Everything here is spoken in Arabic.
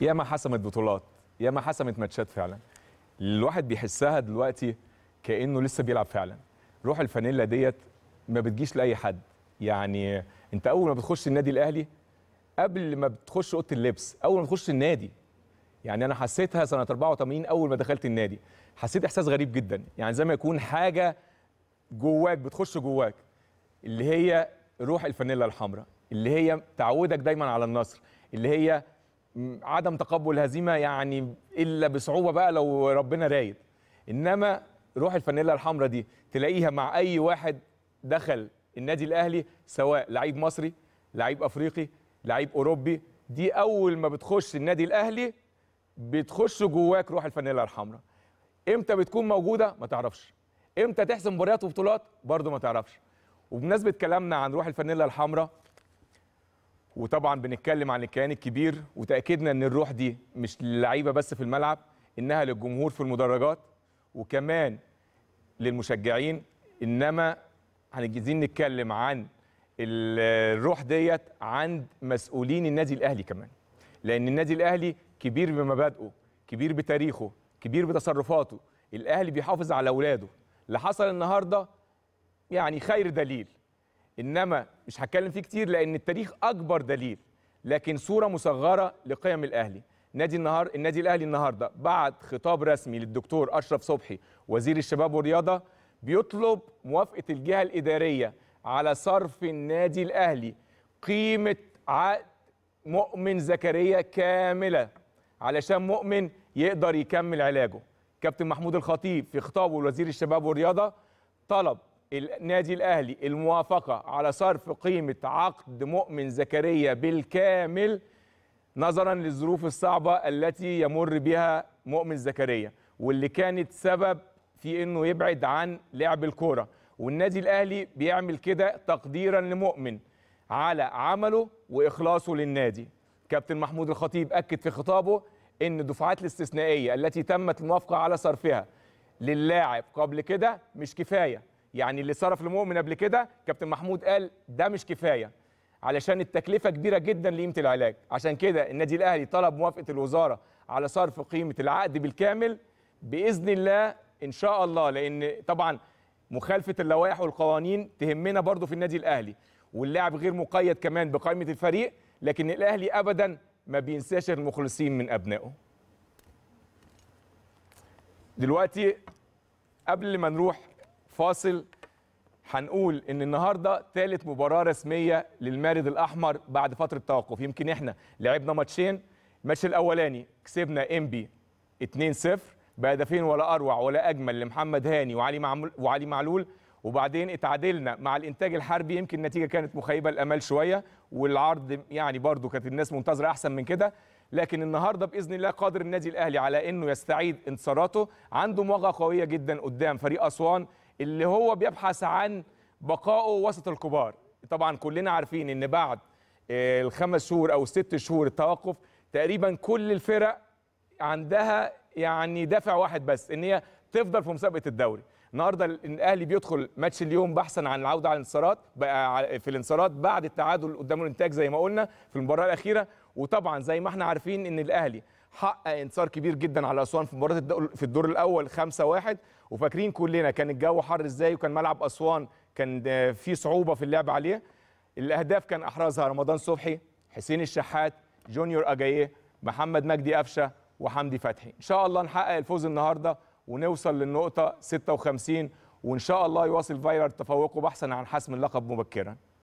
ياما حسمت بطولات ياما حسمت ماتشات فعلا الواحد بيحسها دلوقتي كانه لسه بيلعب فعلا روح الفانيلا ديت ما بتجيش لاي حد يعني انت اول ما بتخش النادي الاهلي قبل ما بتخش اوضه اللبس اول ما بتخش النادي يعني انا حسيتها سنه 84 اول ما دخلت النادي حسيت احساس غريب جدا يعني زي ما يكون حاجه جواك بتخش جواك اللي هي روح الفانيلا الحمراء اللي هي تعودك دايما على النصر اللي هي عدم تقبل هزيمه يعني الا بصعوبه بقى لو ربنا رايد انما روح الفانيلا الحمراء دي تلاقيها مع اي واحد دخل النادي الاهلي سواء لعيب مصري لعيب افريقي لعيب اوروبي دي اول ما بتخش النادي الاهلي بتخش جواك روح الفانيلا الحمراء امتى بتكون موجوده ما تعرفش امتى تحسم مباريات وبطولات برضه ما تعرفش وبمناسبه كلامنا عن روح الفانيلا الحمراء وطبعا بنتكلم عن الكيان الكبير وتاكدنا ان الروح دي مش للعيبه بس في الملعب انها للجمهور في المدرجات وكمان للمشجعين انما هنجيزين نتكلم عن الروح ديت عند مسؤولين النادي الاهلي كمان لان النادي الاهلي كبير بمبادئه كبير بتاريخه كبير بتصرفاته الاهلي بيحافظ على اولاده اللي حصل النهارده يعني خير دليل انما مش هتكلم فيه كتير لان التاريخ اكبر دليل لكن صوره مصغره لقيم الاهلي نادي النهار النادي الاهلي النهارده بعت خطاب رسمي للدكتور اشرف صبحي وزير الشباب والرياضه بيطلب موافقه الجهه الاداريه على صرف النادي الاهلي قيمه عقد مؤمن زكريا كامله علشان مؤمن يقدر يكمل علاجه كابتن محمود الخطيب في خطابه لوزير الشباب والرياضه طلب النادي الاهلي الموافقه على صرف قيمه عقد مؤمن زكريا بالكامل نظرا للظروف الصعبه التي يمر بها مؤمن زكريا واللي كانت سبب في انه يبعد عن لعب الكوره والنادي الاهلي بيعمل كده تقديرا لمؤمن على عمله واخلاصه للنادي كابتن محمود الخطيب اكد في خطابه ان الدفعات الاستثنائيه التي تمت الموافقه على صرفها للاعب قبل كده مش كفايه يعني اللي صرف لمؤمن قبل كده كابتن محمود قال ده مش كفايه علشان التكلفه كبيره جدا لقيمه العلاج عشان كده النادي الاهلي طلب موافقه الوزاره على صرف قيمه العقد بالكامل باذن الله ان شاء الله لان طبعا مخالفه اللوائح والقوانين تهمنا برضو في النادي الاهلي واللاعب غير مقيد كمان بقائمه الفريق لكن الاهلي ابدا ما بينساش المخلصين من ابنائه دلوقتي قبل ما نروح فاصل هنقول ان النهارده ثالث مباراه رسميه للمارد الاحمر بعد فتره توقف يمكن احنا لعبنا ماتشين الماتش الاولاني كسبنا انبي 2-0 بهدفين ولا اروع ولا اجمل لمحمد هاني وعلي معمول وعلي معلول وبعدين اتعادلنا مع الانتاج الحربي يمكن النتيجه كانت مخيبه الامال شويه والعرض يعني برضو كانت الناس منتظره احسن من كده لكن النهارده باذن الله قادر النادي الاهلي على انه يستعيد انتصاراته عنده مواجهه قويه جدا قدام فريق اسوان اللي هو بيبحث عن بقائه وسط الكبار طبعا كلنا عارفين ان بعد آه، الخمس شهور او الست شهور التوقف تقريبا كل الفرق عندها يعني دافع واحد بس ان هي تفضل في مسابقه الدوري النهارده الاهلي بيدخل ماتش اليوم بحثا عن العوده على الانتصارات في الانتصارات بعد التعادل قدام الانتاج زي ما قلنا في المباراه الاخيره وطبعا زي ما احنا عارفين ان الاهلي حقق انتصار كبير جدا على اسوان في مباراه في الدور الاول 5-1 وفاكرين كلنا كان الجو حر ازاي وكان ملعب اسوان كان في صعوبه في اللعب عليه الاهداف كان احرزها رمضان صبحي حسين الشحات جونيور اجاييه محمد مجدي قفشه وحمدي فتحي ان شاء الله نحقق الفوز النهارده ونوصل للنقطه 56 وان شاء الله يواصل فايلر تفوقه بحثا عن حسم اللقب مبكرا